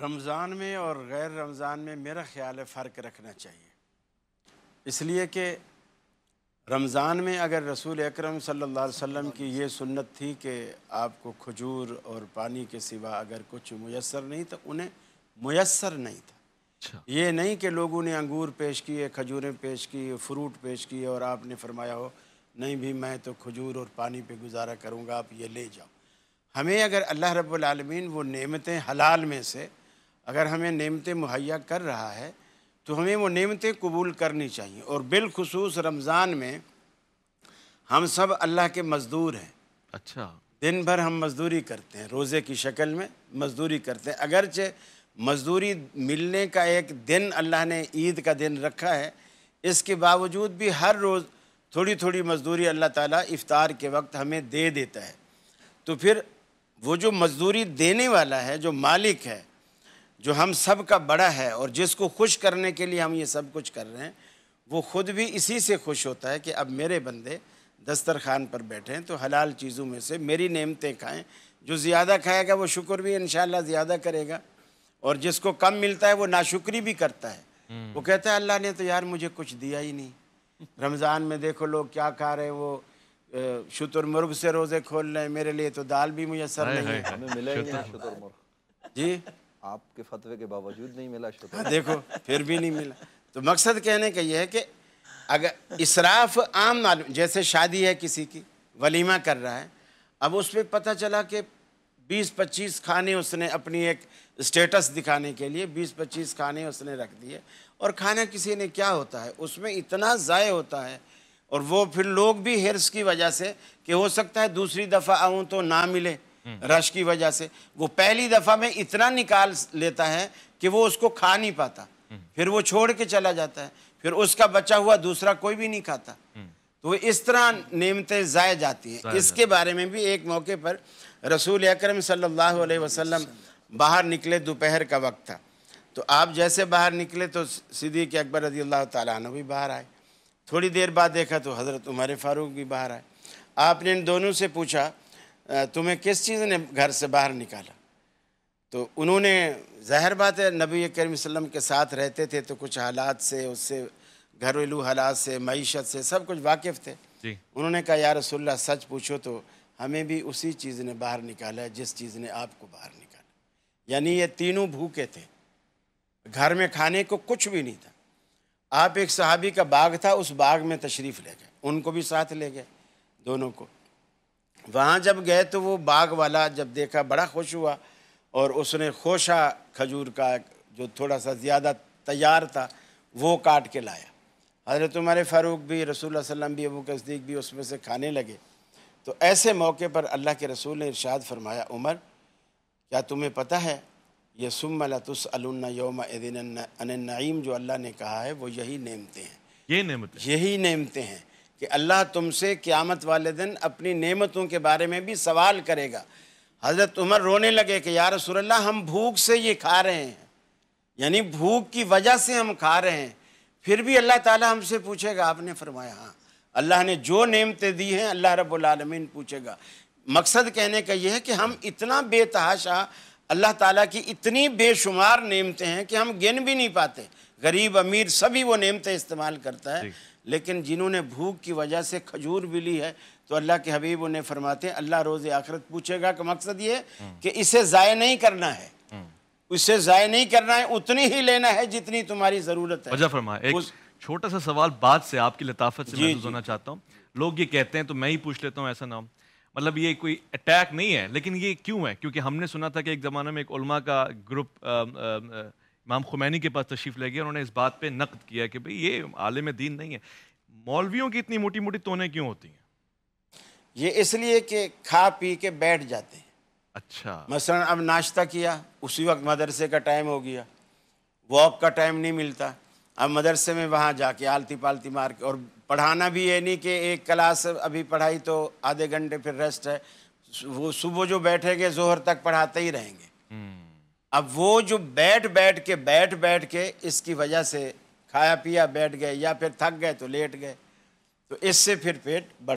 रमज़ान में और गैर रमज़ान में मेरा ख्याल है फ़र्क रखना चाहिए इसलिए कि रमज़ान में अगर रसूल अकरम सल्लल्लाहु अलैहि वसल्लम की ये सुन्नत थी कि आपको खजूर और पानी के सिवा अगर कुछ मैसर नहीं तो उन्हें मैसर नहीं था अच्छा। ये नहीं कि लोगों ने अंगूर पेश किए खजूरें पेश की फ्रूट पेश किए और आपने फरमाया हो नहीं भी मैं तो खजूर और पानी पे गुजारा करूँगा आप ये ले जाओ हमें अगर अल्लाह रब्बुल रबालमीन वो नेमतें हलाल में से अगर हमें नियमतें मुहैया कर रहा है तो हमें वो नेमतें कबूल करनी चाहिए और बिलखसूस रमज़ान में हम सब अल्लाह के मज़दूर हैं अच्छा दिन भर हम मज़दूरी करते हैं रोज़े की शक्ल में मज़दूरी करते हैं अगरचे मज़दूरी मिलने का एक दिन अल्लाह ने ईद का दिन रखा है इसके बावजूद भी हर रोज़ थोड़ी थोड़ी मज़दूरी अल्लाह ताला इफ़ार के वक्त हमें दे देता है तो फिर वो जो मज़दूरी देने वाला है जो मालिक है जो हम सब का बड़ा है और जिसको खुश करने के लिए हम ये सब कुछ कर रहे हैं वो खुद भी इसी से खुश होता है कि अब मेरे बंदे दस्तरखान पर बैठे हैं तो हलाल चीज़ों में से मेरी नेमतें खाएं जो ज़्यादा खाएगा वो शुक्र भी इन ज़्यादा करेगा और जिसको कम मिलता है वो नाशुक्री भी करता है वो हम्म। कहता है अल्लाह ने तो यार मुझे कुछ दिया ही नहीं रमज़ान में देखो लोग क्या खा रहे हैं वो शुतुरमुर्ग से रोज़े खोल रहे हैं मेरे लिए तो दाल भी मुझे सर नहीं है जी आपके फतवे के बावजूद नहीं मिला शुक्र हाँ, देखो फिर भी नहीं मिला तो मकसद कहने का यह है कि अगर इसराफ आम मालूम जैसे शादी है किसी की वलीमा कर रहा है अब उस पर पता चला कि बीस पच्चीस खाने उसने अपनी एक स्टेटस दिखाने के लिए बीस पच्चीस खाने उसने रख दिए और खाना किसी ने क्या होता है उसमें इतना ज़ाय होता है और वो फिर लोग भी हिरस की वजह से कि हो सकता है दूसरी दफ़ा आऊँ तो ना मिले हम्म। रश की वजह से वो पहली दफ़ा में इतना निकाल लेता है कि वो उसको खा नहीं पाता हम्म। फिर वो छोड़ के चला जाता है फिर उसका बचा हुआ दूसरा कोई भी नहीं खाता हम्म। तो इस तरह नियमते जाए जाती हैं इसके बारे में भी एक मौके पर रसूल अक्रम सम बाहर निकले दोपहर का वक्त था तो आप जैसे बाहर निकले तो सिद्दीक अकबर रजी अल्लाह तन भी बाहर आए थोड़ी देर बाद देखा तो हज़रत उमर फ़ारूक भी बाहर आए आपने इन दोनों से पूछा तुम्हें किस चीज़ ने घर से बाहर निकाला तो उन्होंने जहर बात है नबी करीम वसम के साथ रहते थे तो कुछ हालात से उससे घरेलू हालात से मीशत से सब कुछ वाकिफ़ थे जी। उन्होंने कहा यार रसोल्ला सच पूछो तो हमें भी उसी चीज़ ने बाहर निकाला जिस चीज़ ने आपको बाहर निकाला यानी ये तीनों भूखे थे घर में खाने को कुछ भी नहीं था आप एक सहाबी का बाग था उस बाग में तशरीफ़ ले गए उनको भी साथ ले गए दोनों को वहाँ जब गए तो वो बाग वाला जब देखा बड़ा खुश हुआ और उसने खोशा खजूर का जो थोड़ा सा ज़्यादा तैयार था वो काट के लाया हजरत उमर फ़ारूक भी रसूल वसम भी अबू कसदीक भी उसमें से खाने लगे तो ऐसे मौके पर अल्लाह के रसूल ने इरशाद फरमाया उमर क्या तुम्हें पता है ये सुमलतुसलन्ना योम अनन्नाइम जो अल्लाह ने कहा है वो यही नेमते हैं ये नेमतें यही नेमते हैं कि अल्लाह तुमसे क़्यामत वाले दिन अपनी नेमतों के बारे में भी सवाल करेगा हज़रत उमर रोने लगे कि यार रसोल्ला हम भूख से ये खा रहे हैं यानी भूख की वजह से हम खा रहे हैं फिर भी अल्लाह ताला हमसे पूछेगा आपने फरमाया हाँ अल्लाह ने जो नेमतें दी हैं अल्लाह रबालमीन पूछेगा मकसद कहने का यह है कि हम इतना बेतहाशा अल्लाह ताला की इतनी बेशुमार नेमतें हैं कि हम गिन भी नहीं पाते गरीब अमीर सभी वो नेमतें इस्तेमाल करता है लेकिन जिन्होंने भूख की वजह से खजूर भी ली है तो अल्लाह के हबीब उन्हें फरमाते हैं अल्लाह रोज़ आखिरत पूछेगा का मकसद ये हम्म। कि इसे ज़ाय नहीं करना है हम्म। इसे ज़ाय नहीं करना है उतनी ही लेना है जितनी तुम्हारी ज़रूरत है अच्छा, एक उस... छोटा सा सवाल बाद से आपकी लताफत से होना चाहता हूँ लोग ये कहते हैं तो मैं ही पूछ लेता हूँ ऐसा नाम मतलब ये कोई अटैक नहीं है लेकिन ये क्यों है क्योंकि हमने सुना था कि एक ज़माने में एक उलमा का ग्रुप आ, आ, आ, इमाम खुमैनी के पास तशरीफ़ ले गए उन्होंने इस बात पर नकद किया कि भाई ये आलम दीन नहीं है मौलवियों की इतनी मोटी मोटी तोने क्यों होती हैं ये इसलिए कि खा पी के बैठ जाते हैं अच्छा मसलन अब नाश्ता किया उसी वक्त मदरसे का टाइम हो गया वॉक का टाइम नहीं मिलता अब मदरसे में वहाँ जाके आलती पालती मार के और पढ़ाना भी ये नहीं कि एक क्लास अभी पढ़ाई तो आधे घंटे फिर रेस्ट है वो सुबह जो बैठेंगे जोहर तक पढ़ाते ही रहेंगे हम्म। अब वो जो बैठ बैठ के बैठ बैठ के इसकी वजह से खाया पिया बैठ गए या फिर थक गए तो लेट गए तो इससे फिर पेट बढ़